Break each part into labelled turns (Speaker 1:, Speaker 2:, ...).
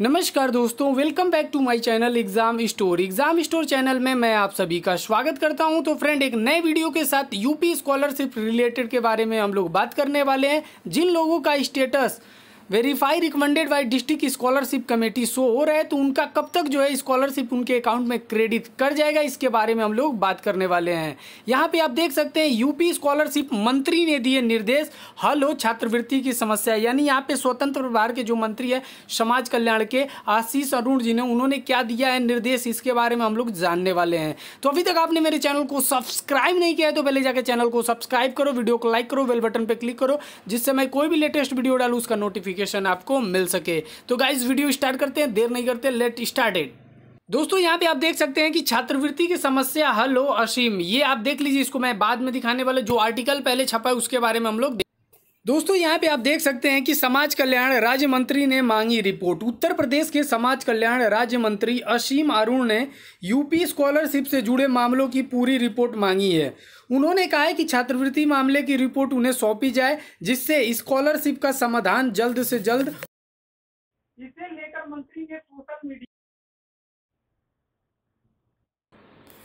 Speaker 1: नमस्कार दोस्तों welcome back to my channel exam store exam store channel में मैं आप सभी का स्वागत करता हूं तो फ्रेंड एक नए वीडियो के साथ यूपी स्कॉलरशिप रिलेटेड के बारे में हम लोग बात करने वाले हैं जिन लोगों का status verify recommended by district scholarship committee show हो रहे तो उनका कब तक जो है स्कॉलरशिप उनके अकाउंट में क्रेडिट कर जाएगा इसके बारे में हम लोग बात करने वाले हैं यहाँ पे आप देख सकते हैं यूपी स्कॉलरशिप मंत्री ने दिए निर्देश हल हो छात्रवृत्ति की समस्या यानी यहाँ पे स्वतंत्र प्रभार के जो मंत्री है समाज कल्याण के आशीष अरुण जी ने उन्होंने क्या दिया है निर्देश इसके बारे में हम लोग जानने वाले हैं तो अभी तक आपने मेरे चैनल को सब्सक्राइब नहीं किया है तो पहले जाकर चैनल को सब्सक्राइब करो वीडियो को लाइक करो बेल बटन पर क्लिक करो जिससे मैं कोई भी लेटेस्ट वीडियो डालू उसका नोटिफिकेशन नोटिफिकेशन आपको मिल सके तो गाइज वीडियो स्टार्ट करते हैं देर नहीं करते लेट स्टार्टेड दोस्तों यहाँ पे आप देख सकते हैं कि छात्रवृत्ति की समस्या हल हो असीम ये आप देख लीजिए इसको मैं बाद में दिखाने वाला जो आर्टिकल पहले छपा है उसके बारे में हम लोग दोस्तों यहाँ पे आप देख सकते हैं कि समाज कल्याण राज्य मंत्री ने मांगी रिपोर्ट उत्तर प्रदेश के समाज कल्याण राज्य मंत्री असीम अरुण ने यूपी स्कॉलरशिप से जुड़े मामलों की पूरी रिपोर्ट मांगी है उन्होंने कहा है कि छात्रवृत्ति मामले की रिपोर्ट उन्हें सौंपी जाए जिससे स्कॉलरशिप का समाधान जल्द से जल्द इसे लेकर मंत्री ने सोशल मीडिया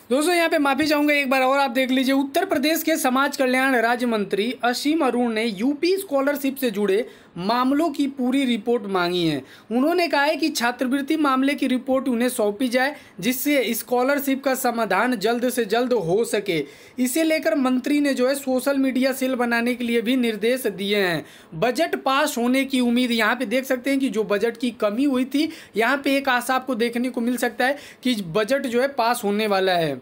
Speaker 1: दोस्तों यहाँ पे माफी चाहूंगा एक बार और आप देख लीजिए उत्तर प्रदेश के समाज कल्याण राज्य मंत्री असीम अरुण ने यूपी स्कॉलरशिप से जुड़े मामलों की पूरी रिपोर्ट मांगी है उन्होंने कहा है कि छात्रवृत्ति मामले की रिपोर्ट उन्हें सौंपी जाए जिससे स्कॉलरशिप का समाधान जल्द से जल्द हो सके इसे लेकर मंत्री ने जो है सोशल मीडिया सेल बनाने के लिए भी निर्देश दिए हैं बजट पास होने की उम्मीद यहाँ पे देख सकते हैं कि जो बजट की कमी हुई थी यहाँ पे एक आशा आपको देखने को मिल सकता है कि बजट जो है पास होने वाला है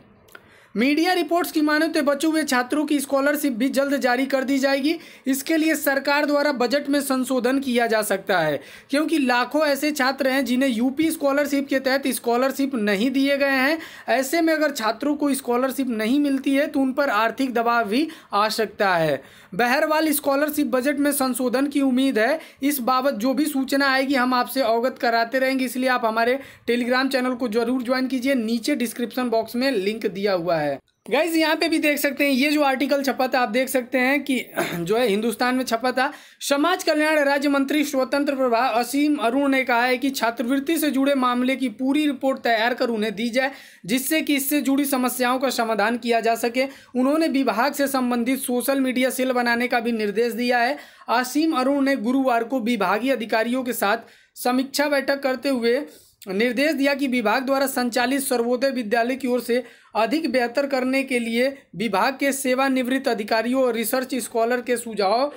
Speaker 1: मीडिया रिपोर्ट्स की माने तो बचे हुए छात्रों की स्कॉलरशिप भी जल्द जारी कर दी जाएगी इसके लिए सरकार द्वारा बजट में संशोधन किया जा सकता है क्योंकि लाखों ऐसे छात्र हैं जिन्हें यूपी स्कॉलरशिप के तहत स्कॉलरशिप नहीं दिए गए हैं ऐसे में अगर छात्रों को स्कॉलरशिप नहीं मिलती है तो उन पर आर्थिक दबाव भी आ सकता है बहरवाल स्कॉलरशिप बजट में संशोधन की उम्मीद है इस बाबत जो भी सूचना आएगी हम आपसे अवगत कराते रहेंगे इसलिए आप हमारे टेलीग्राम चैनल को जरूर ज्वाइन कीजिए नीचे डिस्क्रिप्शन बॉक्स में लिंक दिया हुआ है है गाइज यहाँ पे भी देख सकते हैं ये जो आर्टिकल छपा था आप देख सकते हैं कि जो है हिंदुस्तान में छपा था समाज कल्याण राज्य मंत्री स्वतंत्र प्रभा असीम अरुण ने कहा है कि छात्रवृत्ति से जुड़े मामले की पूरी रिपोर्ट तैयार कर उन्हें दी जाए जिससे कि इससे जुड़ी समस्याओं का समाधान किया जा सके उन्होंने विभाग से संबंधित सोशल मीडिया सेल बनाने का भी निर्देश दिया है असीम अरुण ने गुरुवार को विभागीय अधिकारियों के साथ समीक्षा बैठक करते हुए निर्देश दिया कि विभाग द्वारा संचालित सर्वोदय विद्यालय की ओर से अधिक बेहतर करने के लिए विभाग के सेवानिवृत्त अधिकारियों और रिसर्च स्कॉलर के सुझाव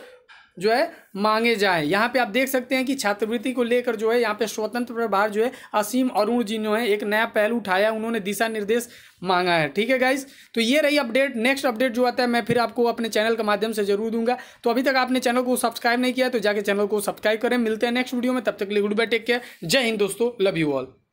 Speaker 1: जो है मांगे जाए यहाँ पे आप देख सकते हैं कि छात्रवृत्ति को लेकर जो है यहाँ पे स्वतंत्र प्रभार जो है असीम अरुण जी ने है एक नया पहलू उठाया उन्होंने दिशा निर्देश मांगा है ठीक है गाइज तो ये रही अपडेट नेक्स्ट अपडेट जो आता है मैं फिर आपको अपने चैनल के माध्यम से जरूर दूंगा तो अभी तक आपने चैनल को सब्सक्राइब नहीं किया तो जाके चैनल को सब्सक्राइब करें मिलते हैं नेक्स्ट वीडियो में तब तक लिए गुड बाय टेक केयर जय हिंद दोस्तों लव यू ऑल